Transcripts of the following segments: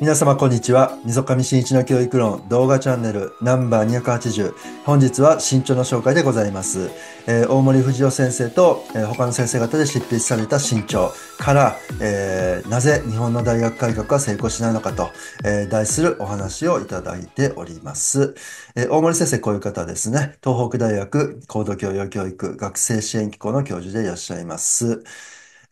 皆様こんにちは。溝上真一の教育論動画チャンネルナンバー280。本日は新潮の紹介でございます。えー、大森藤夫先生と、えー、他の先生方で執筆された新潮から、えー、なぜ日本の大学改革は成功しないのかと、え題するお話をいただいております。え大森先生こういう方ですね。東北大学高度教養教育学生支援機構の教授でいらっしゃいます。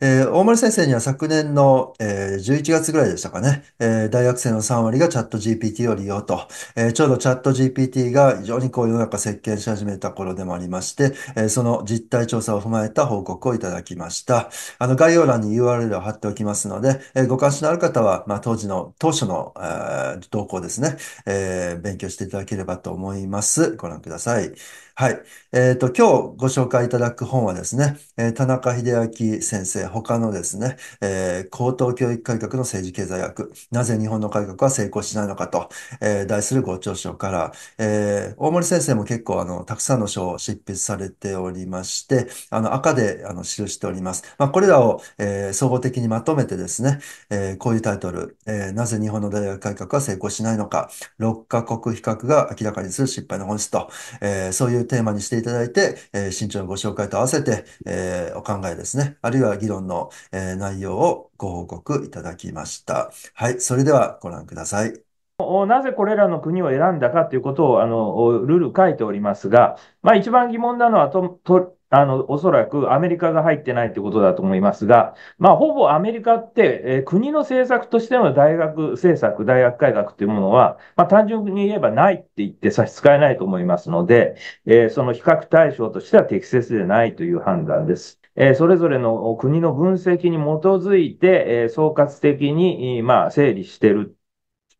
えー、大森先生には昨年の、えー、11月ぐらいでしたかね、えー、大学生の3割がチャット GPT を利用と、えー、ちょうどチャット GPT が非常にこう世の中席巻し始めた頃でもありまして、えその実態調査を踏まえた報告をいただきました。あの概要欄に URL を貼っておきますので、えご関心のある方は、まあ、当時の、当初の、え動向ですね、え勉強していただければと思います。ご覧ください。はい。えっと、今日ご紹介いただく本はですね、えー田中秀明先生、他のですね、えー高等教育改革の政治経済学、なぜ日本の改革は成功しないのかと、えー題するご著書から、えー大森先生も結構、あの、たくさんの書を執筆されておりまして、あの、赤で、あの、記しております。まあ、これらを、えー総合的にまとめてですね、えーこういうタイトル、えーなぜ日本の大学改革は成功しないのか、6カ国比較が明らかにする失敗の本質と、えーそういういうテーマにしていただいて、えー、新潮のご紹介と合わせて、えー、お考えですね、あるいは議論の、えー、内容をご報告いただきました。はい、それではご覧ください。なぜこれらの国を選んだかということをあのルール書いておりますが、まあ、一番疑問なのはととあの、おそらくアメリカが入ってないってことだと思いますが、まあ、ほぼアメリカって、えー、国の政策としての大学政策、大学改革というものは、まあ、単純に言えばないって言って差し支えないと思いますので、えー、その比較対象としては適切でないという判断です。えそれぞれの国の分析に基づいて、え総括的に、まあ、整理してる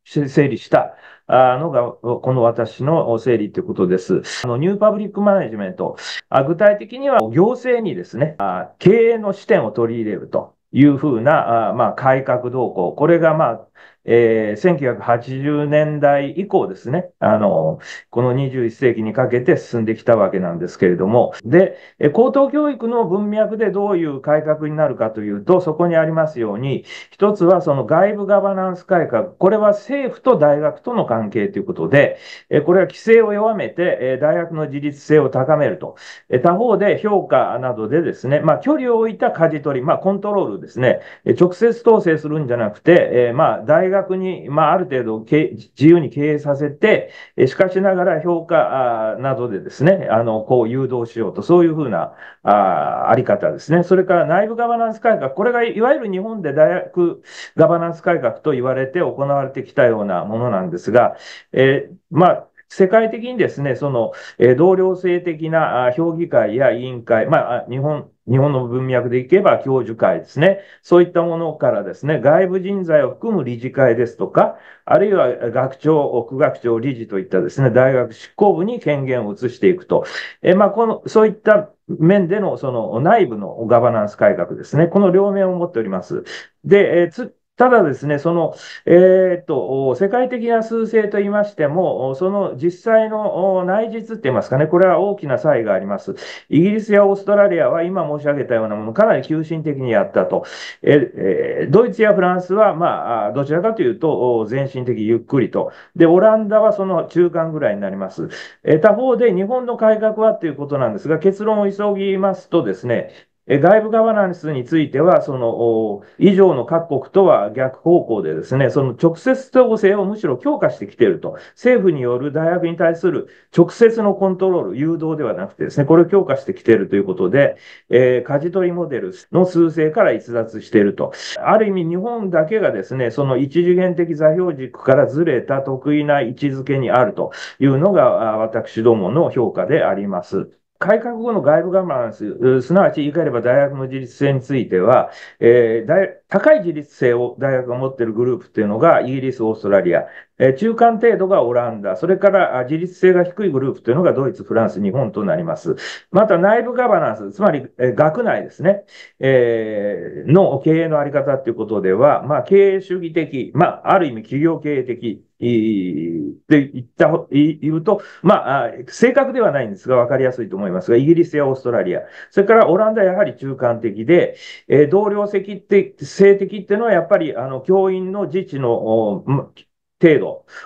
整理したのが、この私の整理ということです。あのニューパブリックマネジメント。具体的には行政にですね、経営の視点を取り入れるというふうな、まあ、改革動向。これが、まあ、えー、1980年代以降ですね、あの、この21世紀にかけて進んできたわけなんですけれども、で、高等教育の文脈でどういう改革になるかというと、そこにありますように、一つはその外部ガバナンス改革、これは政府と大学との関係ということで、これは規制を弱めて、大学の自立性を高めると。他方で評価などでですね、まあ、距離を置いた舵取り、まあ、コントロールですね、直接統制するんじゃなくて、まあ、大学学に、まあ、ある程度自由に経営させて、しかしながら評価などでですね、あの、こう誘導しようと、そういうふうな、ああり方ですね。それから内部ガバナンス改革、これがいわゆる日本で大学ガバナンス改革と言われて行われてきたようなものなんですが、えー、まあ、世界的にですね、その、え同僚性的な評議会や委員会、まあ、日本、日本の文脈でいけば教授会ですね。そういったものからですね、外部人材を含む理事会ですとか、あるいは学長、副学長、理事といったですね、大学執行部に権限を移していくと。え、まあ、この、そういった面でのその内部のガバナンス改革ですね。この両面を持っております。で、えつ、ただですね、その、えっ、と、世界的な数勢と言いましても、その実際の内実って言いますかね、これは大きな差異があります。イギリスやオーストラリアは今申し上げたようなもの、かなり急進的にやったと。えー、ドイツやフランスは、まあ、どちらかというと、全身的ゆっくりと。で、オランダはその中間ぐらいになります。え他方で日本の改革はっていうことなんですが、結論を急ぎますとですね、外部ガバナンスについては、その、以上の各国とは逆方向でですね、その直接統制をむしろ強化してきていると。政府による大学に対する直接のコントロール、誘導ではなくてですね、これを強化してきているということで、えー、舵取りモデルの数勢から逸脱していると。ある意味、日本だけがですね、その一次元的座標軸からずれた得意な位置づけにあるというのが、私どもの評価であります。改革後の外部ガバナンス、すなわち言い換えれば大学の自立性については、えー、高い自立性を大学が持っているグループっていうのが、イギリス、オーストラリア、え中間程度がオランダ、それから自立性が低いグループというのがドイツ、フランス、日本となります。また内部ガバナンス、つまり、え学内ですね、えー、の経営のあり方ということでは、まあ、経営主義的、まあ、ある意味企業経営的、って言った、言うと、まあ、正確ではないんですが、わかりやすいと思いますが、イギリスやオーストラリア、それからオランダはやはり中間的で、えー、同僚席って、性的っていうのはやっぱり、あの、教員の自治の、程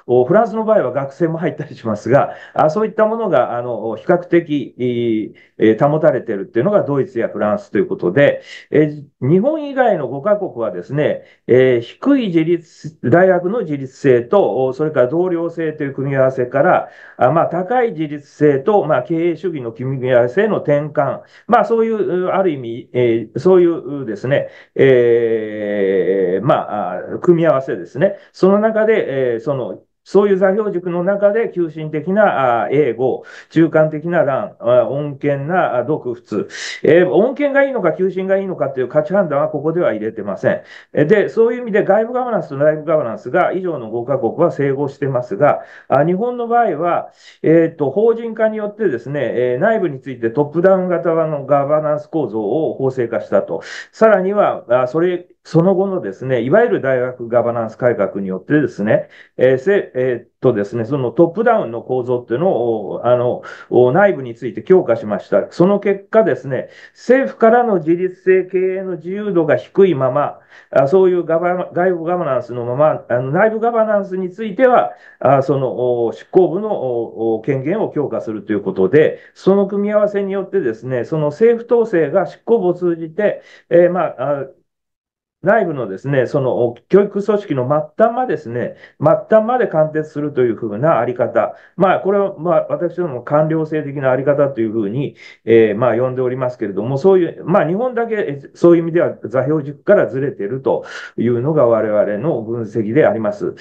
度、フランスの場合は学生も入ったりしますが、あそういったものがあの比較的、え保たれているっていうのがドイツやフランスということで、え日本以外の5カ国はですね、え低い自立、大学の自立性と、それから同僚性という組み合わせから、あまあ、高い自立性と、まあ、経営主義の組み合わせの転換、まあ、そういう、ある意味、えそういうですね、えまあ、組み合わせですね。その中で、ええー、その、そういう座標軸の中で、急進的な英語、中間的な乱、穏健な独仏、えー、穏健がいいのか、急進がいいのかという価値判断はここでは入れてません。で、そういう意味で外部ガバナンスと内部ガバナンスが以上の5カ国は整合してますが、日本の場合は、えっ、ー、と、法人化によってですね、え内部についてトップダウン型のガバナンス構造を法制化したと。さらには、それその後のですね、いわゆる大学ガバナンス改革によってですね、えーせえー、っとですね、そのトップダウンの構造っていうのを、あの、内部について強化しました。その結果ですね、政府からの自立性経営の自由度が低いまま、あそういうガバ外部ガバナンスのまま、あの内部ガバナンスについては、あその執行部の権限を強化するということで、その組み合わせによってですね、その政府統制が執行部を通じて、えー、まあ、内部のですね、その教育組織の末端までですね、末端まで貫徹するというふうなあり方。まあ、これは、まあ、私ども官僚性的なあり方というふうに、えー、まあ、呼んでおりますけれども、そういう、まあ、日本だけ、そういう意味では座標軸からずれているというのが我々の分析であります。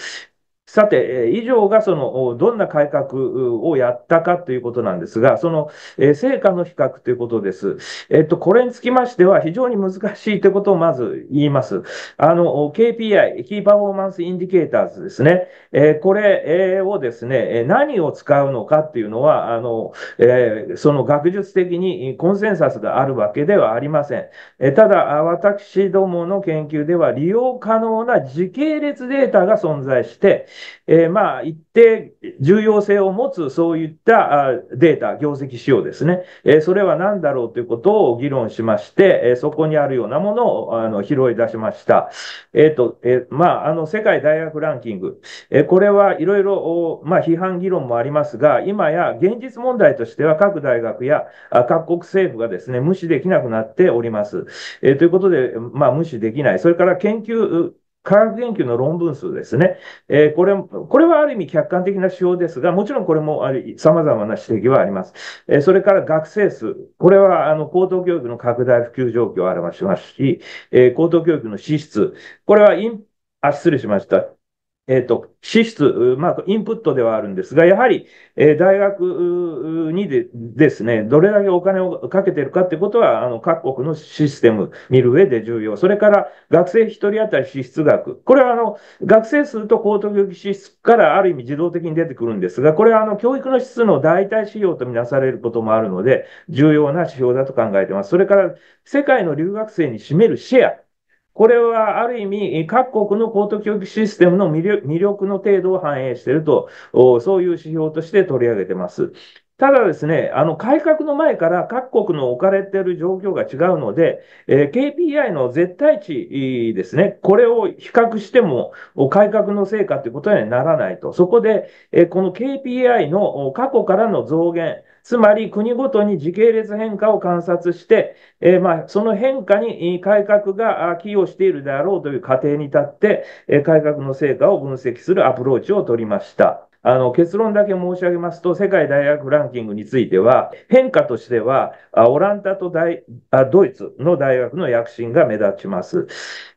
さて、以上がその、どんな改革をやったかということなんですが、その、え成果の比較ということです。えっと、これにつきましては非常に難しいということをまず言います。あの、KPI、キーパフォーマンスインディケーターズですね。えこれをですね、何を使うのかっていうのは、あの、えその学術的にコンセンサスがあるわけではありません。えただ、私どもの研究では利用可能な時系列データが存在して、えー、まあ、一定重要性を持つ、そういったデータ、業績仕様ですね。えー、それは何だろうということを議論しまして、えー、そこにあるようなものをあの拾い出しました。えっ、と、えまあ、あの、世界大学ランキング。えこれはいろいろ、まあ、批判議論もありますが、今や現実問題としては各大学や各国政府がですね、無視できなくなっております。えということで、まあ、無視できない。それから研究、科学研究の論文数ですね。えー、これ、これはある意味客観的な指標ですが、もちろんこれもあり、様々な指摘はあります。えー、それから学生数。これは、あの、高等教育の拡大普及状況を表しますし、えー、高等教育の支出。これはイン、あ、失礼しました。えっ、ー、と、支出、まあ、インプットではあるんですが、やはり、えー、大学にでですね、どれだけお金をかけてるかってことは、あの、各国のシステム見る上で重要。それから、学生一人当たり支出額。これは、あの、学生すると高等教育支出からある意味自動的に出てくるんですが、これは、あの、教育の質の代替指標とみなされることもあるので、重要な指標だと考えてます。それから、世界の留学生に占めるシェア。これはある意味、各国の高等教育システムの魅力の程度を反映していると、そういう指標として取り上げてます。ただですね、あの、改革の前から各国の置かれている状況が違うので、えー、KPI の絶対値ですね、これを比較しても改革の成果ということにはならないと。そこで、えー、この KPI の過去からの増減、つまり国ごとに時系列変化を観察して、えー、まあ、その変化に改革が寄与しているであろうという過程に立って、え改革の成果を分析するアプローチを取りました。あの、結論だけ申し上げますと、世界大学ランキングについては、変化としては、オランダとドイツの大学の躍進が目立ちます。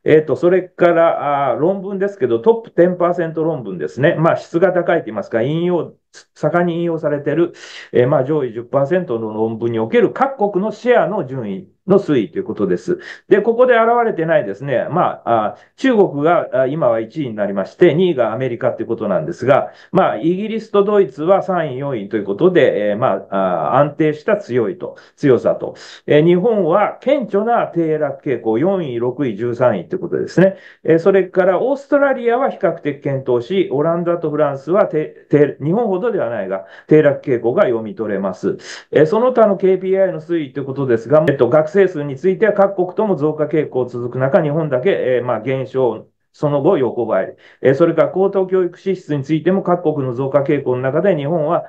えっ、ー、と、それからあ論文ですけど、トップ10%論文ですね。まあ、質が高いと言いますか、引用、盛んに引用されている、えー、まあ、上位10%の論文における各国のシェアの順位の推移ということです。で、ここで現れてないですね。まあ、あ中国が今は1位になりまして、2位がアメリカということなんですが、まあ、イギリスとドイツは3位、4位ということで、えー、まあ安定した強いと、強さと。えー、日本は顕著な低落傾向、4位、6位、13位ということですね。えそれからオーストラリアは比較的検討し、オランダとフランスは日本ほどではないが、低落傾向が読み取れます。えその他の KPI の推移ということですが、えっと、学生数については各国とも増加傾向続く中、日本だけ、えまあ、減少その後、横ばい。えそれから高等教育支出についても各国の増加傾向の中で日本は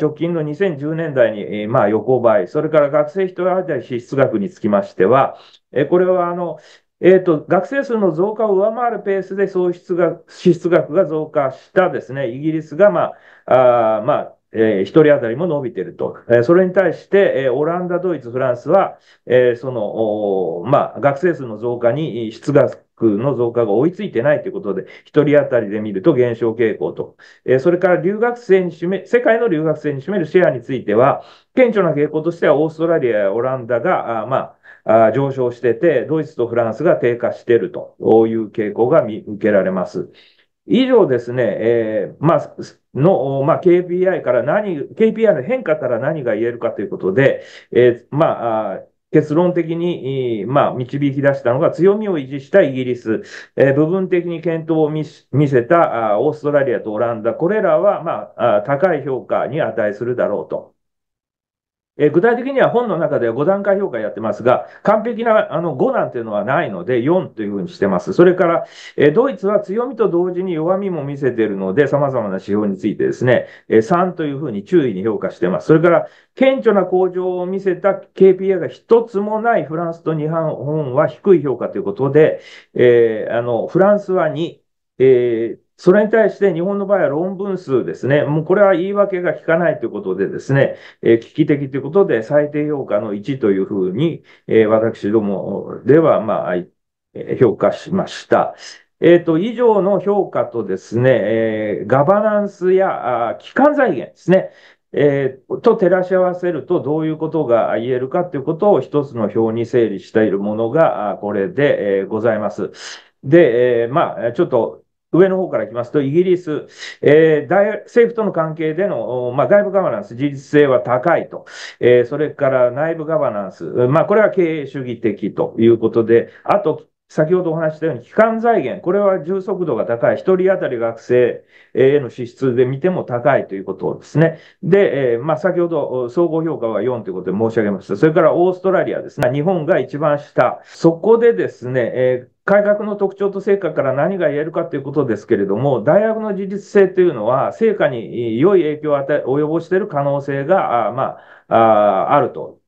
直近の2010年代に、まあ横ばい。それから学生一人当たり支出額につきましては、えこれはあの、えっ、ー、と、学生数の増加を上回るペースで創出が、支出額が増加したですね、イギリスが、まあ、あまあ、えー、一人当たりも伸びてると。えー、それに対して、えー、オランダ、ドイツ、フランスは、えー、その、まあ、学生数の増加に、出学の増加が追いついてないということで、一人当たりで見ると減少傾向と。えそれから留学生に占め、世界の留学生に占めるシェアについては、顕著な傾向としては、オーストラリアやオランダが、あまあ、あ上昇してて、ドイツとフランスが低下しているという傾向が見受けられます。以上ですね、えー、まあ、の、まあ、KPI から何、KPI の変化から何が言えるかということで、えー、まあ、結論的に、まあ、導き出したのが強みを維持したイギリス、えー、部分的に検討を見せたオーストラリアとオランダ、これらは、まあ、高い評価に値するだろうと。え具体的には本の中では5段階評価やってますが、完璧なあの5なんていうのはないので、4というふうにしてます。それから、えドイツは強みと同時に弱みも見せているので、様々な指標についてですね、え3というふうに注意に評価してます。それから、顕著な向上を見せた KPI が一つもないフランスと日本は低い評価ということで、えー、あの、フランスは2、えーそれに対して日本の場合は論文数ですね。もうこれは言い訳が効かないということでですね、えー、危機的ということで最低評価の1というふうに、えー、私どもでは、まあ、評価しました。えっ、ー、と、以上の評価とですね、えー、ガバナンスや、あ機関財源ですね。えー、と照らし合わせるとどういうことが言えるかということを一つの表に整理しているものがこれで、えー、ございます。で、えー、まあ、ちょっと上の方から来ますと、イギリス、えー、大政府との関係での、まあ、外部ガバナンス、自立性は高いと、えー、それから内部ガバナンス、まあ、これは経営主義的ということで、あと、先ほどお話したように、基幹財源、これは充足度が高い、一人当たり学生への支出で見ても高いということですね。で、えー、まあ、先ほど、総合評価は4ということで申し上げました。それからオーストラリアですね。日本が一番下。そこでですね、えー改革の特徴と成果から何が言えるかということですけれども、大学の自立性というのは、成果に良い影響を与え及ぼしている可能性が、あまあ、あると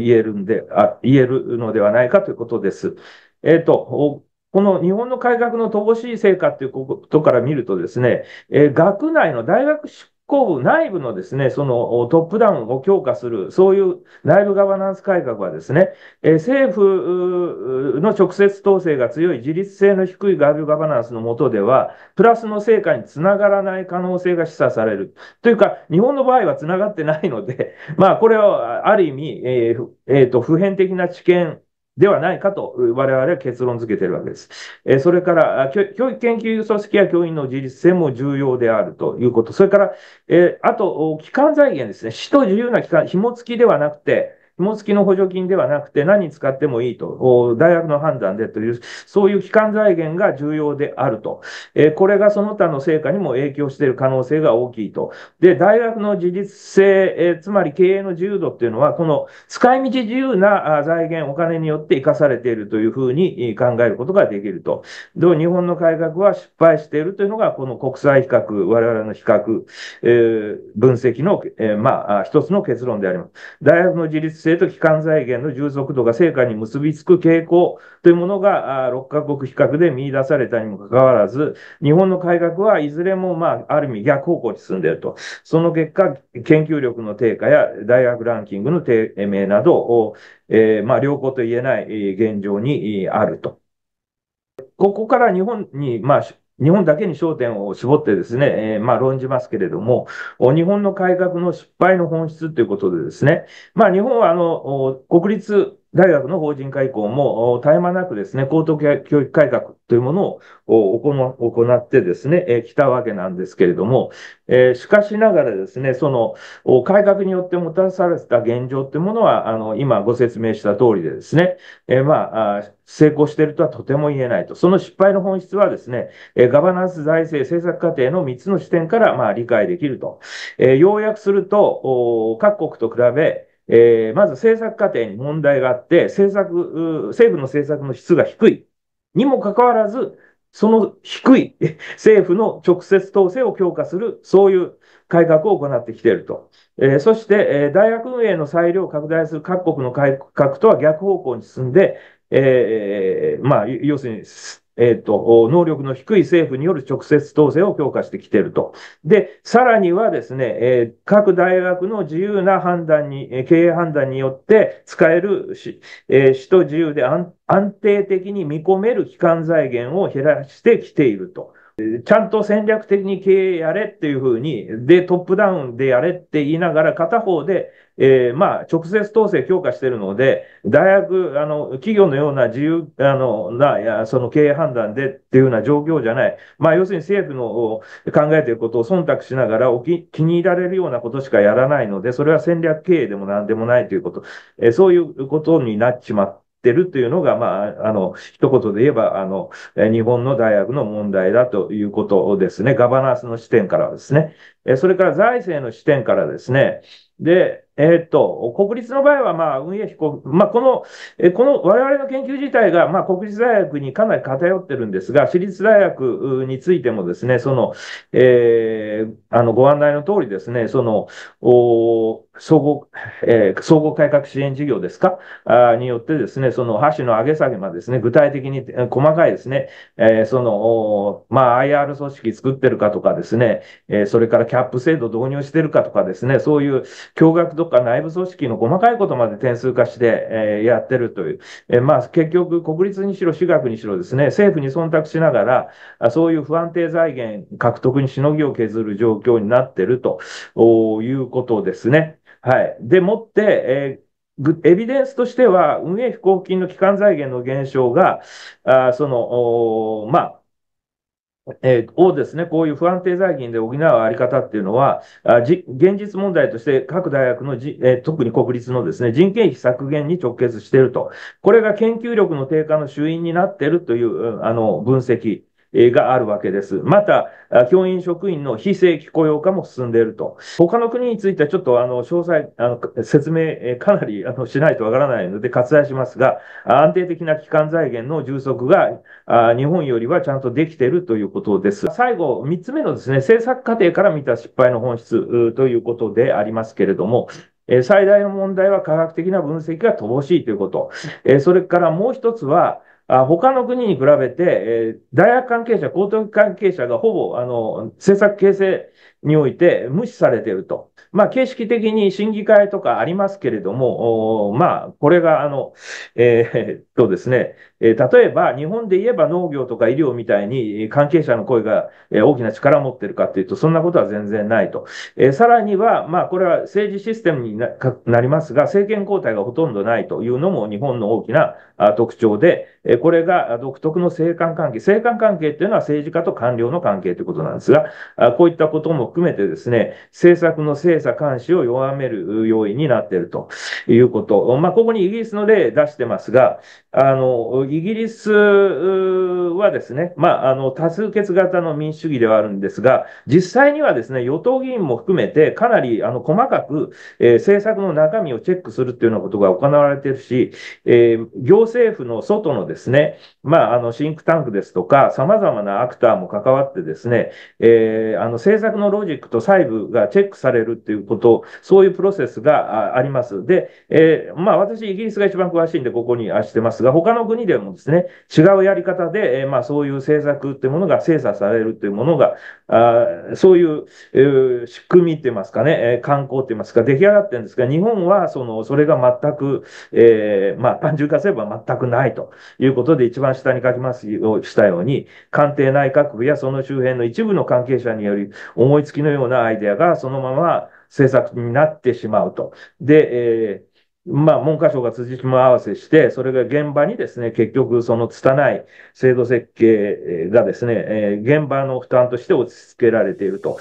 言えるんであ、言えるのではないかということです。えっ、ー、と、この日本の改革の乏しい成果ということから見るとですね、えー、学内の大学行部内部のですね、そのトップダウンを強化する、そういう内部ガバナンス改革はですね、え政府の直接統制が強い自立性の低い外部ガバナンスの下では、プラスの成果につながらない可能性が示唆される。というか、日本の場合はつながってないので、まあ、これはある意味、えーえー、と普遍的な知見ではないかと、我々は結論付けているわけです。えそれから、教育研究組織や教員の自立性も重要であるということ。それから、えあと、機関財源ですね。死と自由な機関、紐付きではなくて、紐付きの補助金ではなくて、何使ってもいいと、大学の判断でという、そういう期間、財源が重要であると。えこれがその他の成果にも影響している可能性が大きいと。で、大学の自立性、えつまり経営の自由度っていうのは、この使い道自由な財源、お金によって生かされているというふうに考えることができると。で、日本の改革は失敗しているというのが、この国際比較、我々の比較、えー、分析の、えー、まあ、一つの結論であります。大学の自立性と期間財源の充足度が成果に結びつく傾向というものが、6カ国比較で見出されたにもかかわらず、日本の改革はいずれも、まあ、ある意味逆方向に進んでいると。その結果、研究力の低下や大学ランキングの低迷などを、えー、まあ、良好と言えない現状にあると。ここから日本に、まあ、日本だけに焦点を絞ってですね、えー、まあ論じますけれども、日本の改革の失敗の本質ということでですね、まあ日本はあの、国立大学の法人化以降も、絶え間なくですね、高等教育改革というものを行ってですね、え来たわけなんですけれども、えしかしながらですね、その、改革によってもたらされた現状というものは、あの、今ご説明した通りでですね、えまあ、成功しているとはとても言えないと。その失敗の本質はですね、ガバナンス財政政策過程の3つの視点から、まあ、理解できると。え要約すると、各国と比べ、えー、まず政策過程に問題があって、政策、政府の政策の質が低い。にもかかわらず、その低い 政府の直接統制を強化する、そういう改革を行ってきていると。えー、そして、えー、大学運営の裁量を拡大する各国の改革とは逆方向に進んで、えー、まあ、要するに、えっ、ー、と、能力の低い政府による直接統制を強化してきていると。で、さらにはですね、えー、各大学の自由な判断に、え経営判断によって使えるし、えー、使途自由で安定的に見込める基幹財源を減らしてきていると。ちゃんと戦略的に経営やれっていうふうに、で、トップダウンでやれって言いながら、片方で、えー、まあ、直接統制強化してるので、大学、あの、企業のような自由、あの、な、や、その経営判断でっていうような状況じゃない。まあ、要するに政府の考えていることを忖度しながらおき、気に入られるようなことしかやらないので、それは戦略経営でも何でもないということ、えー、そういうことになっちまっってるというのが、まあ、あの、一言で言えば、あの、日本の大学の問題だということですね。ガバナンスの視点からですね。それから財政の視点からですね。で、えっ、と、国立の場合は、まあ、運営費、まあ、この、えこの我々の研究自体が、まあ、国立大学にかなり偏ってるんですが、私立大学についてもですね、その、えー、あの、ご案内の通りですね、その、お総合、えー、総合改革支援事業ですかあによってですね、その箸の上げ下げまでですね、具体的に細かいですね、えー、その、まあ、IR 組織作ってるかとかですね、えー、それからキャップ制度導入してるかとかですね、そういう共学とか内部組織の細かいことまで点数化して、えー、やってるという、えー、まあ、結局、国立にしろ、私学にしろですね、政府に忖度しながら、そういう不安定財源獲得にしのぎを削る状況になってるということですね。はい。でもって、えーエビデンスとしては、運営費交付金の基幹財源の減少が、あその、まあ、えー、をですね、こういう不安定財源で補うあり方っていうのは、あじ現実問題として各大学のじ、えー、特に国立のですね、人件費削減に直結していると。これが研究力の低下の主因になっているという、あの、分析。があるわけです。また、教員職員の非正規雇用化も進んでいると。他の国についてはちょっとあの、詳細、あの、説明、かなりあの、しないとわからないので割愛しますが、安定的な基幹財源の充足が、日本よりはちゃんとできているということです。最後、3つ目のですね、政策過程から見た失敗の本質ということでありますけれども、最大の問題は科学的な分析が乏しいということ。それからもう一つは、あ他の国に比べて、えー、大学関係者、高等関係者がほぼ、あの、政策形成において無視されていると。まあ、形式的に審議会とかありますけれども、まあ、これが、あの、えー、っ とですね、え例えば、日本で言えば農業とか医療みたいに関係者の声が大きな力を持ってるかっていうと、そんなことは全然ないと。えさらには、まあ、これは政治システムになりますが、政権交代がほとんどないというのも日本の大きな特徴で、えこれが独特の政官関係、政官関係っていうのは政治家と官僚の関係ということなんですが、こういったことも含めてですね、政策の精査監視を弱める要因になっているということ。まあ、ここにイギリスの例出してますが、あの、イギリスはですね、まあ、あの、多数決型の民主主義ではあるんですが、実際にはですね、与党議員も含めて、かなり、あの、細かく、えー、政策の中身をチェックするっていうようなことが行われてるし、えー、行政府の外のですね、まあ、あの、シンクタンクですとか、様々なアクターも関わってですね、えー、あの、政策のロジックと細部がチェックされるっていうこと、そういうプロセスがあります。で、えまあ、私、イギリスが一番詳しいんで、ここにあしてますが、他の国でもですね、違うやり方で、えー、まあ、そういう政策ってものが精査されるっていうものが、あそういう、えー、仕組みって言いますかね、えー、観光って言いますか、出来上がってるんですが、日本は、その、それが全く、えー、まあ、単純化すれば全くないということで、一番下に書きますよ、したように、官邸内閣府やその周辺の一部の関係者により、思いつきのようなアイデアがそのまま政策になってしまうと。で、えーまあ、文科省が辻褄合わせして、それが現場にですね、結局、その拙い制度設計がですね、え現場の負担として落ち着けられていると。